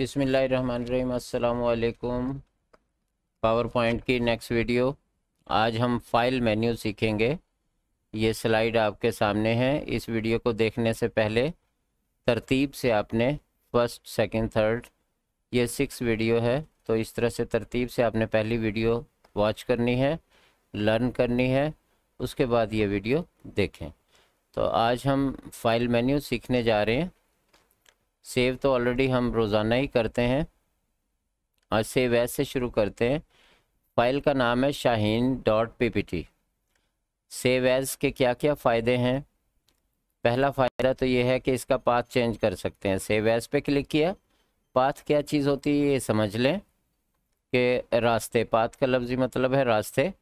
बिसमिलकुम power point की next video आज हम फाइल मेन्यू सीखेंगे ये स्लाइड आपके सामने है इस वीडियो को देखने से पहले तरतीब से आपने फर्स्ट सेकंड, थर्ड ये सिक्स वीडियो है तो इस तरह से तरतीब से आपने पहली वीडियो वॉच करनी है लर्न करनी है उसके बाद ये वीडियो देखें तो आज हम फाइल मेन्यू सीखने जा रहे हैं सेव तो ऑलरेडी हम रोज़ाना ही करते हैं और सेव ऐसे शुरू करते हैं फाइल का नाम है Shaheen dot P P T save as के क्या क्या फ़ायदे हैं पहला फ़ायदा तो ये है कि इसका पाथ चेंज कर सकते हैं सेव एज़ पे क्लिक किया पाथ क्या चीज़ होती है ये समझ लें कि रास्ते पाथ का लफ्ज़ मतलब है रास्ते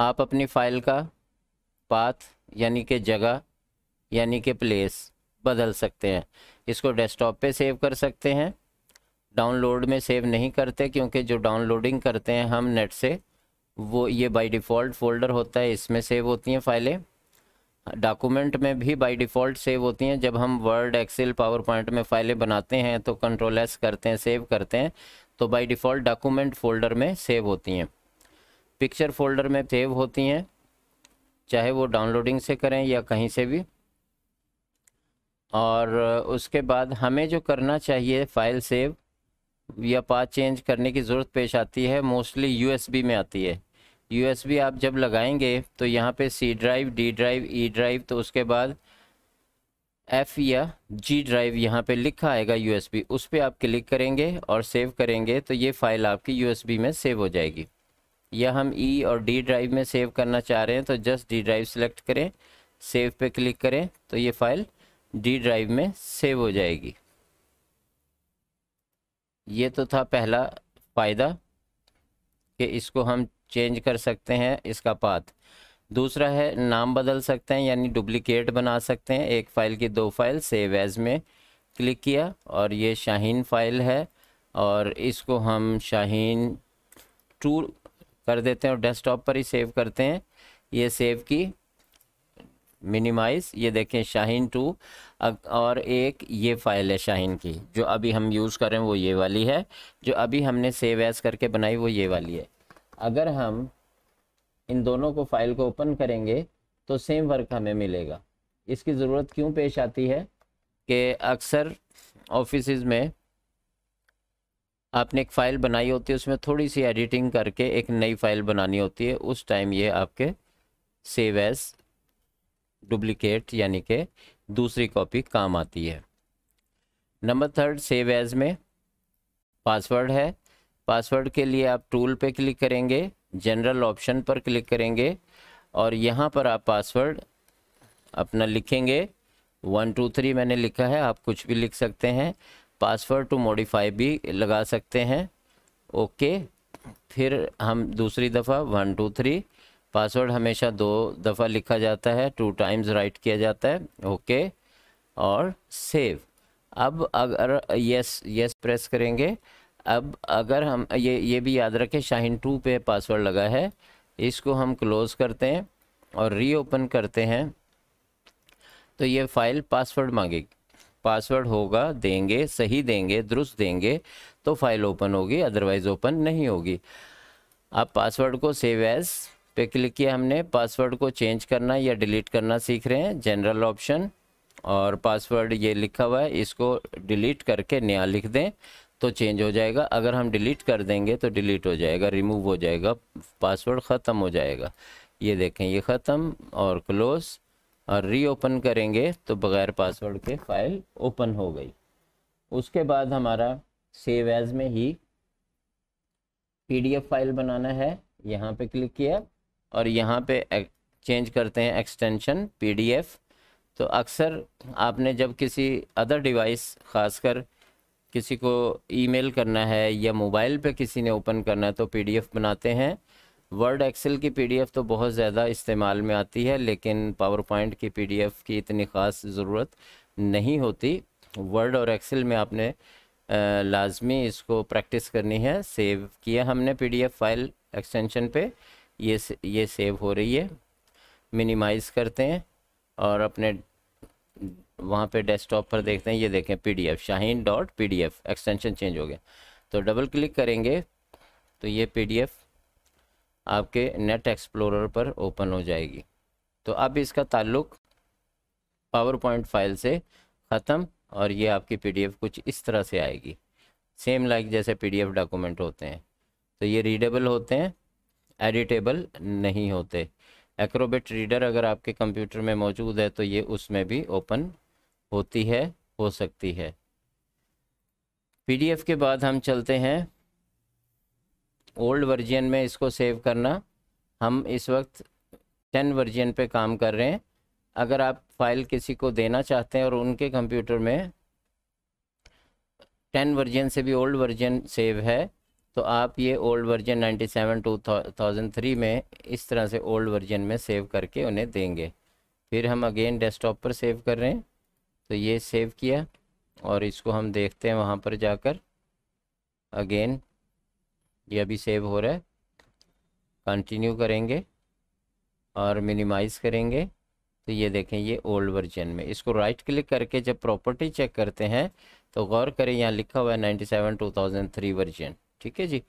आप अपनी फ़ाइल का पाथ यानी कि जगह यानी कि प्लेस बदल सकते हैं इसको डेस्कटॉप पे सेव कर सकते हैं डाउनलोड में सेव नहीं करते क्योंकि जो डाउनलोडिंग करते हैं हम नेट से वो ये बाय डिफ़ॉल्ट फोल्डर होता है इसमें सेव होती हैं फाइलें डॉक्यूमेंट में भी बाय डिफ़ॉल्ट सेव होती हैं जब हम वर्ड एक्सेल पावर पॉइंट में फाइलें बनाते हैं तो कंट्रोल एस करते हैं सेव करते हैं तो बाय डिफ़ॉल्ट डॉक्यूमेंट फोल्डर में सेव होती हैं पिक्चर फोल्डर में सेव होती हैं चाहे वो डाउनलोडिंग से करें या कहीं से भी और उसके बाद हमें जो करना चाहिए फ़ाइल सेव या पाथ चेंज करने की ज़रूरत पेश आती है मोस्टली यूएसबी में आती है यूएसबी आप जब लगाएंगे तो यहाँ पे C drive D drive E drive तो उसके बाद एफ़ या जी ड्राइव यहाँ पे लिखा आएगा यूएसबी उस पर आप क्लिक करेंगे और सेव करेंगे तो ये फ़ाइल आपकी यूएसबी में सेव हो जाएगी या हम ई e और डी ड्राइव में सेव करना चाह रहे हैं तो जस्ट डी ड्राइव सेलेक्ट करें सेव पे क्लिक करें तो ये फ़ाइल डी ड्राइव में सेव हो जाएगी ये तो था पहला फ़ायदा कि इसको हम चेंज कर सकते हैं इसका पाथ दूसरा है नाम बदल सकते हैं यानी डुप्लीकेट बना सकते हैं एक फ़ाइल की दो फाइल सेव एज़ में क्लिक किया और ये शाहीन फ़ाइल है और इसको हम शाहीन टू कर देते हैं और डेस्कटॉप पर ही सेव करते हैं ये सेव की मिनिमाइज ये देखें शाहीन टू और एक ये फ़ाइल है शाहीन की जो अभी हम यूज़ करें वो ये वाली है जो अभी हमने सेव एज़ करके बनाई वो ये वाली है अगर हम इन दोनों को फाइल को ओपन करेंगे तो सेम वर्क हमें मिलेगा इसकी ज़रूरत क्यों पेश आती है कि अक्सर ऑफिस में आपने एक फ़ाइल बनाई होती है उसमें थोड़ी सी एडिटिंग करके एक नई फ़ाइल बनानी होती है उस टाइम ये आपके सेव एज़ डुप्लीकेट यानी कि दूसरी कॉपी काम आती है नंबर थर्ड सेव एज में पासवर्ड है पासवर्ड के लिए आप टूल पे क्लिक करेंगे जनरल ऑप्शन पर क्लिक करेंगे और यहाँ पर आप पासवर्ड अपना लिखेंगे वन टू थ्री मैंने लिखा है आप कुछ भी लिख सकते हैं पासवर्ड टू मॉडिफाई भी लगा सकते हैं ओके फिर हम दूसरी दफ़ा वन टू थ्री पासवर्ड हमेशा दो दफ़ा लिखा जाता है टू टाइम्स राइट किया जाता है ओके और सेव अब अगर यस यस प्रेस करेंगे अब अगर हम ये ये भी याद रखें शाहिन टू पे पासवर्ड लगा है इसको हम क्लोज़ करते हैं और रीओपन करते हैं तो ये फ़ाइल पासवर्ड मांगेगी पासवर्ड होगा देंगे सही देंगे दुरुस्त देंगे तो फाइल ओपन होगी अदरवाइज़ ओपन नहीं होगी आप पासवर्ड को सेव एज़ पे क्लिक किया हमने पासवर्ड को चेंज करना या डिलीट करना सीख रहे हैं जनरल ऑप्शन और पासवर्ड ये लिखा हुआ है इसको डिलीट करके नया लिख दें तो चेंज हो जाएगा अगर हम डिलीट कर देंगे तो डिलीट हो जाएगा रिमूव हो जाएगा पासवर्ड ख़त्म हो जाएगा ये देखें ये ख़त्म और क्लोज और रीओपन करेंगे तो बग़ैर पासवर्ड के फाइल ओपन हो गई उसके बाद हमारा सेव एज़ में ही पीडीएफ फाइल बनाना है यहाँ पे क्लिक किया और यहाँ पे चेंज करते हैं एक्सटेंशन पीडीएफ तो अक्सर आपने जब किसी अदर डिवाइस खासकर किसी को ईमेल करना है या मोबाइल पे किसी ने ओपन करना है तो पीडीएफ बनाते हैं वर्ड एक्सेल की पीडीएफ तो बहुत ज़्यादा इस्तेमाल में आती है लेकिन पावर पॉइंट की पी की इतनी ख़ास ज़रूरत नहीं होती वर्ड और एक्सेल में आपने लाजमी इसको प्रैक्टिस करनी है सेव किया हमने पीडीएफ फाइल एक्सटेंशन पे ये से, ये सेव हो रही है मिनिमाइज़ करते हैं और अपने वहाँ पे डेस्कटॉप पर देखते हैं ये देखें P D F Shaheen dot P D F extension change हो गया तो डबल क्लिक करेंगे तो ये पी डी एफ आपके नेट एक्सप्लोरर पर ओपन हो जाएगी तो अब इसका ताल्लुक पावर पॉइंट फाइल से ख़त्म और ये आपकी पी कुछ इस तरह से आएगी सेम लाइक जैसे पी डॉक्यूमेंट होते हैं तो ये रीडेबल होते हैं एडिटेबल नहीं होते एक्रोबेट रीडर अगर आपके कंप्यूटर में मौजूद है तो ये उसमें भी ओपन होती है हो सकती है पीडीएफ के बाद हम चलते हैं ओल्ड वर्जन में इसको सेव करना हम इस वक्त टेन वर्जन पे काम कर रहे हैं अगर आप फाइल किसी को देना चाहते हैं और उनके कंप्यूटर में टेन वर्जन से भी ओल्ड वर्जन सेव है तो आप ये old version ninety thousand three में इस तरह से ओल्ड वर्जन में सेव करके उन्हें देंगे फिर हम अगेन डेस्कटॉप पर सेव कर रहे हैं तो ये सेव किया और इसको हम देखते हैं वहाँ पर जाकर अगेन ये अभी सेव हो रहा है कंटिन्यू करेंगे और मिनिमाइज़ करेंगे तो ये देखें ये ओल्ड वर्जन में इसको राइट क्लिक करके जब प्रॉपर्टी चेक करते हैं तो गौर करें यहाँ लिखा हुआ है थाउजेंड थ्री वर्जन ठीक है जी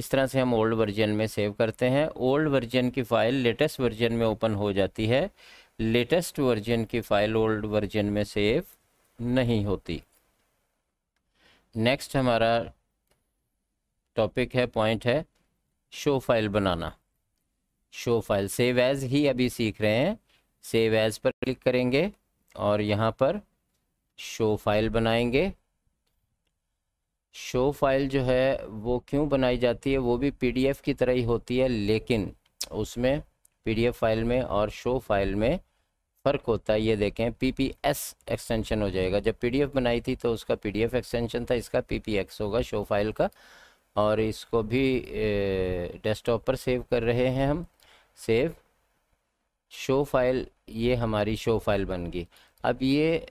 इस तरह से हम ओल्ड वर्जन में सेव करते हैं ओल्ड वर्जन की फ़ाइल लेटेस्ट वर्जन में ओपन हो जाती है लेटेस्ट वर्जन की फ़ाइल ओल्ड वर्जन में सेव नहीं होती नेक्स्ट हमारा टॉपिक है पॉइंट है शो फाइल बनाना शो फाइल सेव एज़ ही अभी सीख रहे हैं सेव एज़ पर क्लिक करेंगे और यहाँ पर शो फाइल बनाएंगे शो फाइल जो है वो क्यों बनाई जाती है वो भी पीडीएफ की तरह ही होती है लेकिन उसमें पीडीएफ फाइल में और शो फाइल में फ़र्क होता है ये देखें पीपीएस एक्सटेंशन हो जाएगा जब पीडीएफ बनाई थी तो उसका पीडीएफ एक्सटेंशन था इसका पीपीएक्स होगा शो फाइल का और इसको भी डेस्कटॉप पर सेव कर रहे हैं हम सेव शो फाइल ये हमारी शो फाइल बन गई अब ये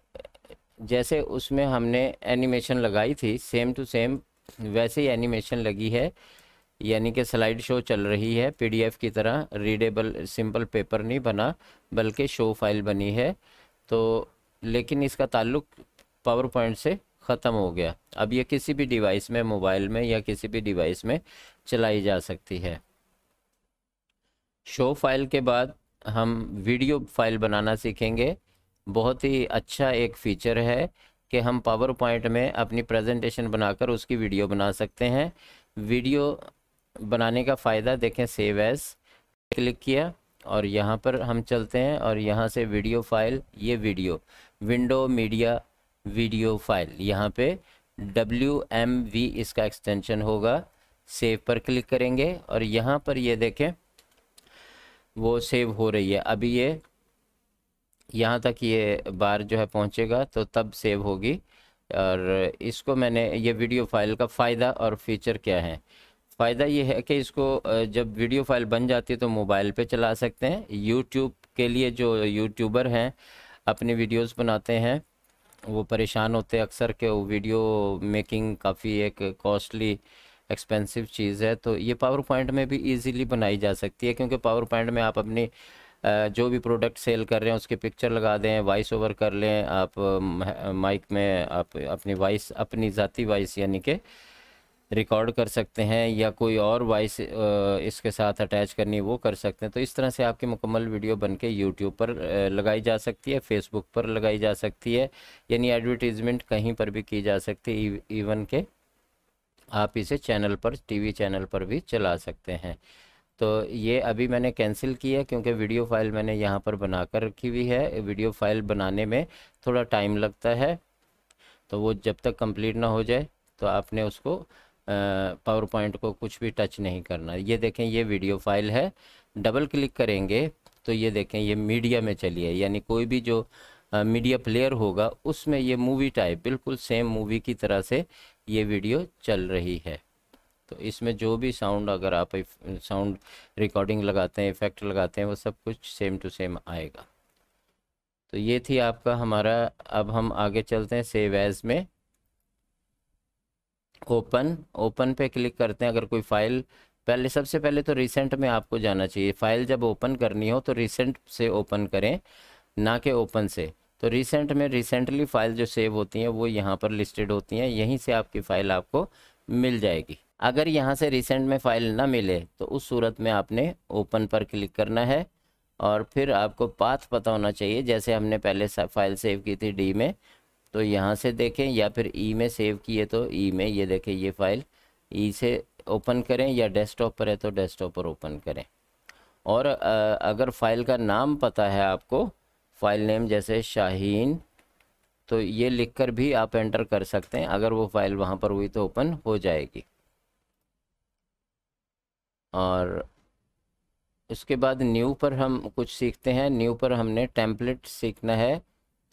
जैसे उसमें हमने एनिमेशन लगाई थी सेम टू सेम वैसे ही एनिमेशन लगी है यानी कि स्लाइड शो चल रही है पीडीएफ की तरह रीडेबल सिंपल पेपर नहीं बना बल्कि शो फाइल बनी है तो लेकिन इसका ताल्लुक पावर पॉइंट से ख़त्म हो गया अब ये किसी भी डिवाइस में मोबाइल में या किसी भी डिवाइस में चलाई जा सकती है शो फाइल के बाद हम वीडियो फाइल बनाना सीखेंगे बहुत ही अच्छा एक फीचर है कि हम पावर पॉइंट में अपनी प्रेजेंटेशन बनाकर उसकी वीडियो बना सकते हैं वीडियो बनाने का फ़ायदा देखें सेव एज क्लिक किया और यहाँ पर हम चलते हैं और यहाँ से वीडियो फाइल ये video window media video file यहाँ पे डब्ल्यू एम वी इसका एक्सटेंशन होगा सेव पर क्लिक करेंगे और यहाँ पर ये देखें वो सेव हो रही है अभी ये यहाँ तक ये बार जो है पहुँचेगा तो तब सेव होगी और इसको मैंने ये वीडियो फाइल का फ़ायदा और फीचर क्या है फ़ायदा ये है कि इसको जब वीडियो फाइल बन जाती है तो मोबाइल पे चला सकते हैं यूट्यूब के लिए जो यूट्यूबर हैं अपनी वीडियोस बनाते हैं वो परेशान होते हैं अक्सर के वीडियो मेकिंग काफ़ी एक कॉस्टली एक्सपेंसिव चीज़ है तो ये पावर पॉइंट में भी इजीली बनाई जा सकती है क्योंकि पावर पॉइंट में आप अपनी जो भी प्रोडक्ट सेल कर रहे हैं उसके पिक्चर लगा दें वॉइस ओवर कर लें आप माइक में आप अपनी वॉइस अपनी ज़ाती वॉइस यानी कि रिकॉर्ड कर सकते हैं या कोई और वॉइस इसके साथ अटैच करनी वो कर सकते हैं तो इस तरह से आपकी मुकम्मल वीडियो बन के यूट्यूब पर लगाई जा सकती है फेसबुक पर लगाई जा सकती है यानी एडवर्टीज़मेंट कहीं पर भी की जा सकती है इवन e, के आप इसे चैनल पर टीवी चैनल पर भी चला सकते हैं तो ये अभी मैंने कैंसिल किया क्योंकि वीडियो फाइल मैंने यहाँ पर बना कर रखी हुई है वीडियो फाइल बनाने में थोड़ा टाइम लगता है तो वो जब तक कंप्लीट ना हो जाए तो आपने उसको पावर पॉइंट को कुछ भी टच नहीं करना ये देखें ये वीडियो फाइल है डबल क्लिक करेंगे तो ये देखें ये मीडिया में चली है यानी कोई भी जो मीडिया प्लेयर होगा उसमें ये मूवी टाइप बिल्कुल सेम मूवी की तरह से ये वीडियो चल रही है तो इसमें जो भी साउंड अगर आप साउंड रिकॉर्डिंग लगाते हैं इफ़ेक्ट लगाते हैं वो सब कुछ सेम टू सेम आएगा तो ये थी आपका हमारा अब हम आगे चलते हैं सेव एज में ओपन ओपन पे क्लिक करते हैं अगर कोई फाइल पहले सबसे पहले तो रिसेंट में आपको जाना चाहिए फाइल जब ओपन करनी हो तो रिसेंट से ओपन करें ना कि ओपन से तो रिसेंट में रिसेंटली फ़ाइल जो सेव होती हैं वो यहाँ पर लिस्टेड होती हैं यहीं से आपकी फ़ाइल आपको मिल जाएगी अगर यहाँ से रिसेंट में फ़ाइल ना मिले तो उस सूरत में आपने ओपन पर क्लिक करना है और फिर आपको पाथ पता होना चाहिए जैसे हमने पहले फाइल सेव की थी डी में तो यहाँ से देखें या फिर ई e में सेव किए तो ई e में ये देखें ये फ़ाइल ई e से ओपन करें या डेस्कटॉप पर है तो डेस्कटॉप पर ओपन करें और अगर फ़ाइल का नाम पता है आपको फ़ाइल नेम जैसे शाहीन तो ये लिखकर भी आप एंटर कर सकते हैं अगर वो फ़ाइल वहाँ पर हुई तो ओपन हो जाएगी और उसके बाद न्यू पर हम कुछ सीखते हैं न्यू पर हमने टेम्पलेट सीखना है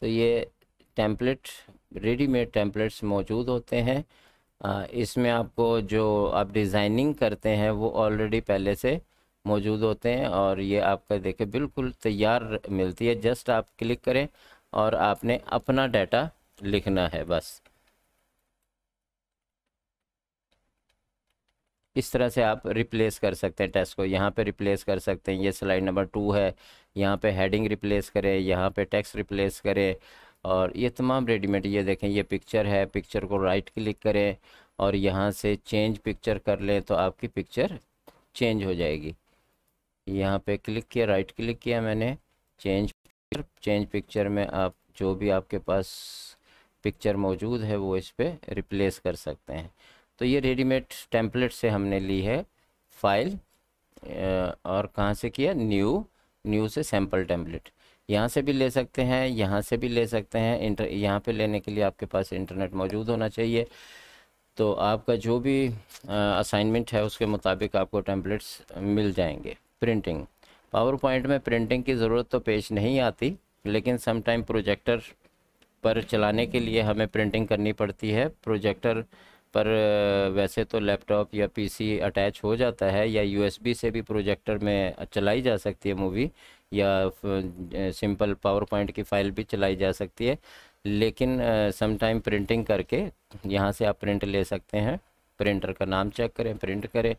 तो ये टेम्पलेट रेडीमेड टेम्पलेट्स मौजूद होते हैं इसमें आपको जो आप डिज़ाइनिंग करते हैं वो ऑलरेडी पहले से मौजूद होते हैं और ये आपका देखे बिल्कुल तैयार मिलती है जस्ट आप क्लिक करें और आपने अपना डाटा लिखना है बस इस तरह से आप रिप्लेस कर सकते हैं टेक्स्ट को यहाँ पे रिप्लेस कर सकते हैं ये स्लाइड नंबर टू है यहाँ पे हेडिंग रिप्लेस करें यहाँ पे टेक्स्ट रिप्लेस करें और ये तमाम रेडीमेड ये देखें ये पिक्चर है पिक्चर को राइट क्लिक करें और यहाँ से चेंज पिक्चर कर लें तो आपकी पिक्चर चेंज हो जाएगी यहाँ पर क्लिक किया राइट क्लिक किया मैंने चेंज पिक्चर चेंज पिक्चर में आप जो भी आपके पास पिक्चर मौजूद है वो इस पर रिप्लेस कर सकते हैं तो ये रेडीमेड टेम्पलेट से हमने ली है फाइल और कहाँ से किया न्यू न्यू से सैम्पल टेम्पलेट यहाँ से भी ले सकते हैं यहाँ से भी ले सकते हैं इंटर यहाँ पर लेने के लिए आपके पास इंटरनेट मौजूद होना चाहिए तो आपका जो भी असाइनमेंट है उसके मुताबिक आपको टेम्पलेट्स मिल जाएंगे प्रिंटिंग पावर पॉइंट में प्रिंटिंग की ज़रूरत तो पेश नहीं आती लेकिन समटाइम प्रोजेक्टर पर चलाने के लिए हमें प्रिंटिंग करनी पड़ती है प्रोजेक्टर पर वैसे तो लैपटॉप या पीसी अटैच हो जाता है या यूएसबी से भी प्रोजेक्टर में चलाई जा सकती है मूवी या सिंपल पावर पॉइंट की फ़ाइल भी चलाई जा सकती है लेकिन समटाइम प्रिंटिंग करके यहाँ से आप प्रिंट ले सकते हैं प्रिंटर का नाम चेक करें प्रिंट करें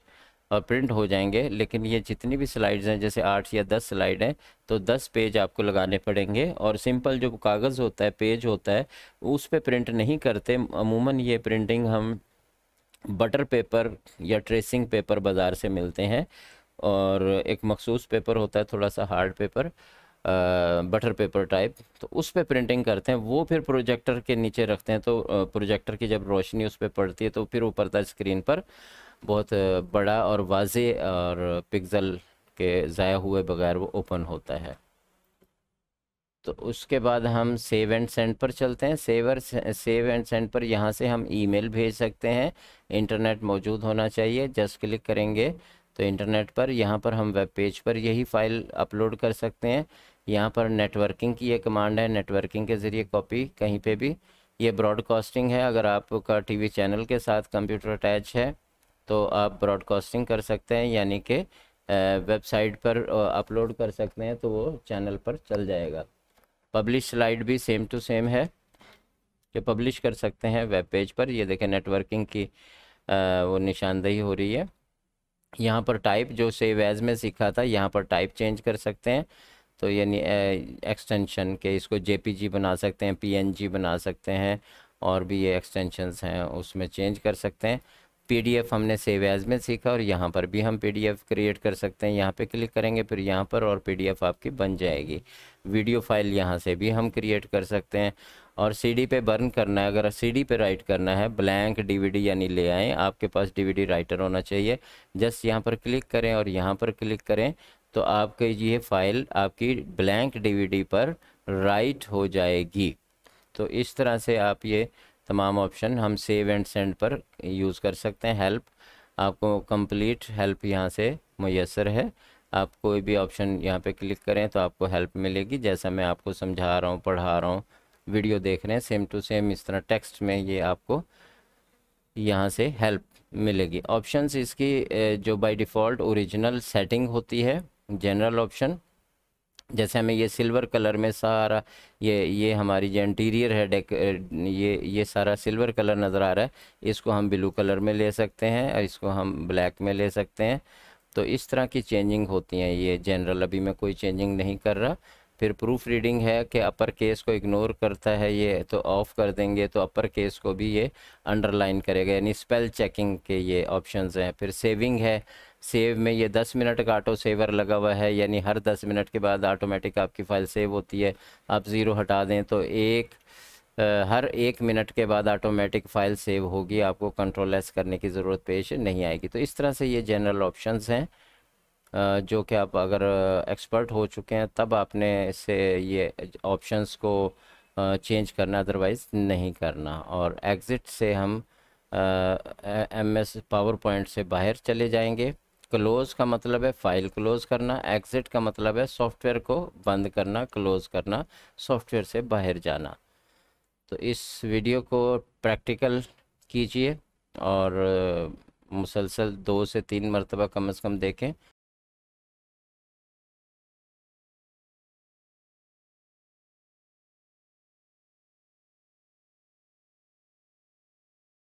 प्रिंट हो जाएंगे लेकिन ये जितनी भी स्लाइड्स हैं जैसे आठ या दस स्लाइड हैं तो दस पेज आपको लगाने पड़ेंगे और सिंपल जो कागज़ होता है पेज होता है उस पर प्रिंट नहीं करते अमूमन ये प्रिंटिंग हम बटर पेपर या ट्रेसिंग पेपर बाज़ार से मिलते हैं और एक मखसूस पेपर होता है थोड़ा सा hard paper butter paper type तो उस पर प्रिंटिंग करते हैं वो फिर प्रोजेक्टर के नीचे रखते हैं तो प्रोजेक्टर की जब रोशनी उस पर पड़ती है तो फिर ऊपर था स्क्रीन पर बहुत बड़ा और वाज और पिक्सल के ज़ाया हुए बगैर वो ओपन होता है तो उसके बाद हम सेव एंड सेंड पर चलते हैं सेवर सेव एंड सेंड पर यहाँ से हम ईमेल भेज सकते हैं इंटरनेट मौजूद होना चाहिए जस्ट क्लिक करेंगे तो इंटरनेट पर यहाँ पर हम वेब पेज पर यही फ़ाइल अपलोड कर सकते हैं यहाँ पर नेटवर्किंग की ये कमांड है नेटवर्किंग के ज़रिए कॉपी कहीं पे भी ये ब्रॉडकास्टिंग है अगर आपका टीवी चैनल के साथ कंप्यूटर अटैच है तो आप ब्रॉडकास्टिंग कर सकते हैं यानी कि वेबसाइट पर अपलोड कर सकते हैं तो वो चैनल पर चल जाएगा पब्लिश स्लाइड भी सेम टू सेम है कि पब्लिश कर सकते हैं वेब पेज पर ये देखें नेटवर्किंग की वो निशानदेही हो रही है यहाँ पर टाइप जो सेव एज में सीखा था यहाँ पर टाइप चेंज कर सकते हैं तो यानी एक्सटेंशन के इसको जे बना सकते हैं पी बना सकते हैं और भी ये एक्सटेंशंस हैं उसमें चेंज कर सकते हैं पीडीएफ हमने सेव एज में सीखा और यहाँ पर भी हम पीडीएफ क्रिएट कर सकते हैं यहाँ पे क्लिक करेंगे फिर यहाँ पर और पीडीएफ आपकी बन जाएगी वीडियो फाइल यहाँ से भी हम क्रिएट कर सकते हैं और सीडी पे बर्न करना है अगर सीडी पे राइट करना है ब्लैंक डीवीडी यानी ले आएँ आपके पास डी राइटर होना चाहिए जस्ट यहाँ पर क्लिक करें और यहाँ पर क्लिक करें तो आपके ये फाइल आपकी ब्लैंक डीवीडी पर राइट हो जाएगी तो इस तरह से आप ये तमाम ऑप्शन हम सेव एंड सेंड पर यूज़ कर सकते हैं हेल्प आपको कंप्लीट हेल्प यहाँ से मैसर है आप कोई भी ऑप्शन यहाँ पे क्लिक करें तो आपको हेल्प मिलेगी जैसा मैं आपको समझा रहा हूँ पढ़ा रहा हूँ वीडियो देख रहे हैं सेम टू सेम इस तरह टेक्स्ट में ये आपको यहाँ से हेल्प मिलेगी ऑप्शंस इसकी जो बाय डिफ़ॉल्ट ओरिजिनल सेटिंग होती है जनरल ऑप्शन जैसे हमें ये सिल्वर कलर में सारा ये ये हमारी जो इंटीरियर है डेक ये ये सारा सिल्वर कलर नज़र आ रहा है इसको हम ब्लू कलर में ले सकते हैं और इसको हम ब्लैक में ले सकते हैं तो इस तरह की चेंजिंग होती हैं ये जनरल अभी मैं कोई चेंजिंग नहीं कर रहा फिर प्रूफ रीडिंग है कि अपर केस को इग्नोर करता है ये तो ऑफ़ कर देंगे तो अपर केस को भी ये अंडरलाइन करेगा यानी स्पेल चेकिंग के ये ऑप्शंस हैं फिर सेविंग है सेव में ये दस मिनट का ऑटो सेवर लगा हुआ है यानी हर दस मिनट के बाद ऑटोमेटिक आपकी फ़ाइल सेव होती है आप ज़ीरो हटा दें तो एक हर एक मिनट के बाद ऑटोमेटिक फ़ाइल सेव होगी आपको कंट्रोल एस करने की ज़रूरत पेश नहीं आएगी तो इस तरह से ये जनरल ऑप्शन हैं जो कि आप अगर एक्सपर्ट हो चुके हैं तब आपने इसे ये ऑप्शंस को चेंज करना अदरवाइज़ नहीं करना और एग्ज़िट से हम एम एस पावर पॉइंट से बाहर चले जाएंगे क्लोज का मतलब है फाइल क्लोज करना एग्जिट का मतलब है सॉफ्टवेयर को बंद करना क्लोज करना सॉफ्टवेयर से बाहर जाना तो इस वीडियो को प्रैक्टिकल कीजिए और मुसलसल दो से तीन मरतबा कम अज़ कम देखें